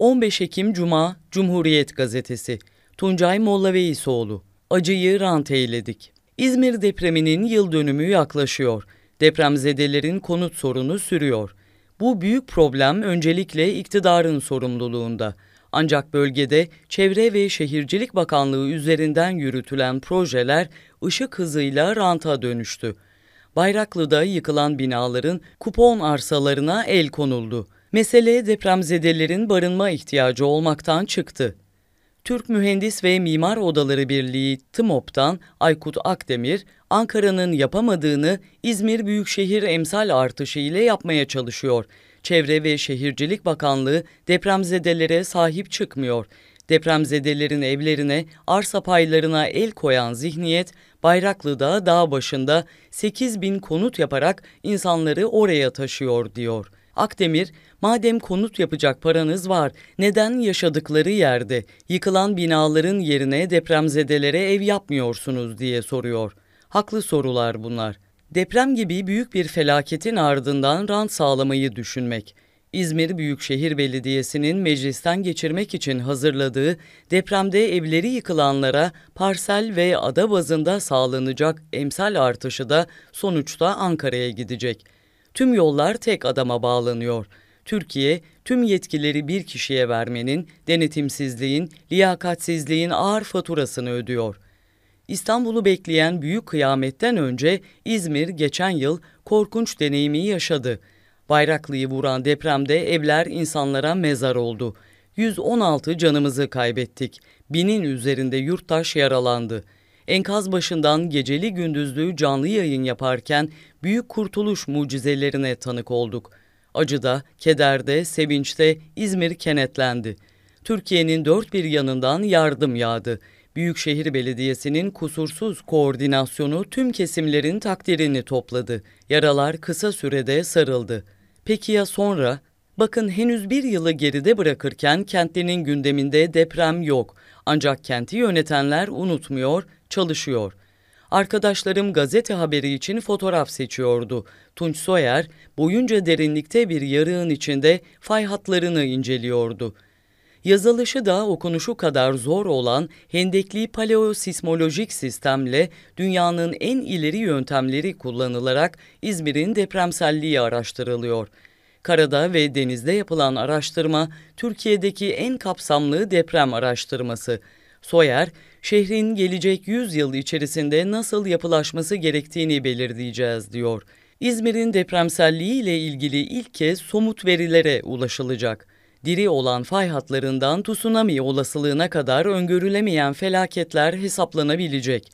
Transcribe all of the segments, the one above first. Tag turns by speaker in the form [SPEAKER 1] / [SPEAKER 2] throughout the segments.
[SPEAKER 1] 15 Ekim Cuma Cumhuriyet Gazetesi Tuncay Mollaveisoğlu Acıyı rant eyledik. İzmir depreminin yıl dönümü yaklaşıyor. Depremzedelerin konut sorunu sürüyor. Bu büyük problem öncelikle iktidarın sorumluluğunda. Ancak bölgede Çevre ve Şehircilik Bakanlığı üzerinden yürütülen projeler ışık hızıyla ranta dönüştü. Bayraklı'da yıkılan binaların kupon arsalarına el konuldu. Mesele depremzedelerin barınma ihtiyacı olmaktan çıktı. Türk Mühendis ve Mimar Odaları Birliği TMOP'tan Aykut Akdemir, Ankara'nın yapamadığını İzmir Büyükşehir emsal artışı ile yapmaya çalışıyor. Çevre ve Şehircilik Bakanlığı depremzedelere sahip çıkmıyor. Depremzedelerin evlerine, arsa paylarına el koyan zihniyet, Bayraklı'da dağ başında 8 bin konut yaparak insanları oraya taşıyor, diyor.'' Akdemir, madem konut yapacak paranız var, neden yaşadıkları yerde yıkılan binaların yerine depremzedelere ev yapmıyorsunuz diye soruyor. Haklı sorular bunlar. Deprem gibi büyük bir felaketin ardından rant sağlamayı düşünmek. İzmir Büyükşehir Belediyesi'nin meclisten geçirmek için hazırladığı depremde evleri yıkılanlara parsel ve ada bazında sağlanacak emsal artışı da sonuçta Ankara'ya gidecek. Tüm yollar tek adama bağlanıyor. Türkiye tüm yetkileri bir kişiye vermenin, denetimsizliğin, liyakatsizliğin ağır faturasını ödüyor. İstanbul'u bekleyen büyük kıyametten önce İzmir geçen yıl korkunç deneyimi yaşadı. Bayraklı'yı vuran depremde evler insanlara mezar oldu. 116 canımızı kaybettik. Binin üzerinde yurttaş yaralandı.'' enkaz başından geceli gündüzlü canlı yayın yaparken büyük kurtuluş mucizelerine tanık olduk. Acıda, kederde, sevinçte İzmir kenetlendi. Türkiye'nin dört bir yanından yardım yağdı. Büyükşehir Belediyesi'nin kusursuz koordinasyonu tüm kesimlerin takdirini topladı. Yaralar kısa sürede sarıldı. Peki ya sonra? Bakın henüz bir yılı geride bırakırken kentlinin gündeminde deprem yok. Ancak kenti yönetenler unutmuyor, çalışıyor. Arkadaşlarım gazete haberi için fotoğraf seçiyordu. Tunç Soyer boyunca derinlikte bir yarığın içinde fay hatlarını inceliyordu. Yazılışı da okunuşu kadar zor olan hendekli paleosismolojik sistemle dünyanın en ileri yöntemleri kullanılarak İzmir'in depremselliği araştırılıyor.'' Karada ve denizde yapılan araştırma Türkiye'deki en kapsamlı deprem araştırması. Soyer, şehrin gelecek 100 yıl içerisinde nasıl yapılaşması gerektiğini belirleyeceğiz diyor. İzmir'in depremselliği ile ilgili ilk kez somut verilere ulaşılacak. Diri olan fay hatlarından tsunami olasılığına kadar öngörülemeyen felaketler hesaplanabilecek.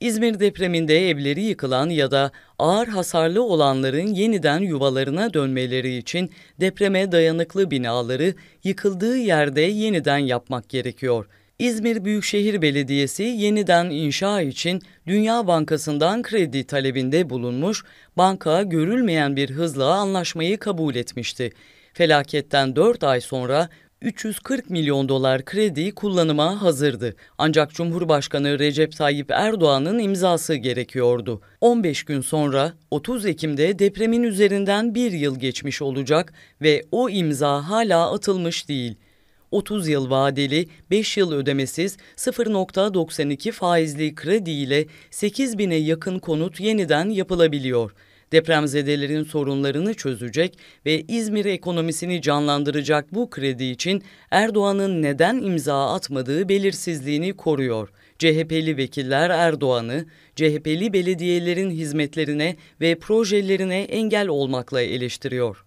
[SPEAKER 1] İzmir depreminde evleri yıkılan ya da ağır hasarlı olanların yeniden yuvalarına dönmeleri için depreme dayanıklı binaları yıkıldığı yerde yeniden yapmak gerekiyor.'' İzmir Büyükşehir Belediyesi yeniden inşa için Dünya Bankası'ndan kredi talebinde bulunmuş, banka görülmeyen bir hızla anlaşmayı kabul etmişti. Felaketten 4 ay sonra 340 milyon dolar kredi kullanıma hazırdı. Ancak Cumhurbaşkanı Recep Tayyip Erdoğan'ın imzası gerekiyordu. 15 gün sonra 30 Ekim'de depremin üzerinden bir yıl geçmiş olacak ve o imza hala atılmış değil. 30 yıl vadeli, 5 yıl ödemesiz 0.92 faizli kredi ile 8 bine yakın konut yeniden yapılabiliyor. Depremzedelerin sorunlarını çözecek ve İzmir ekonomisini canlandıracak bu kredi için Erdoğan'ın neden imza atmadığı belirsizliğini koruyor. CHP'li vekiller Erdoğan'ı CHP'li belediyelerin hizmetlerine ve projelerine engel olmakla eleştiriyor.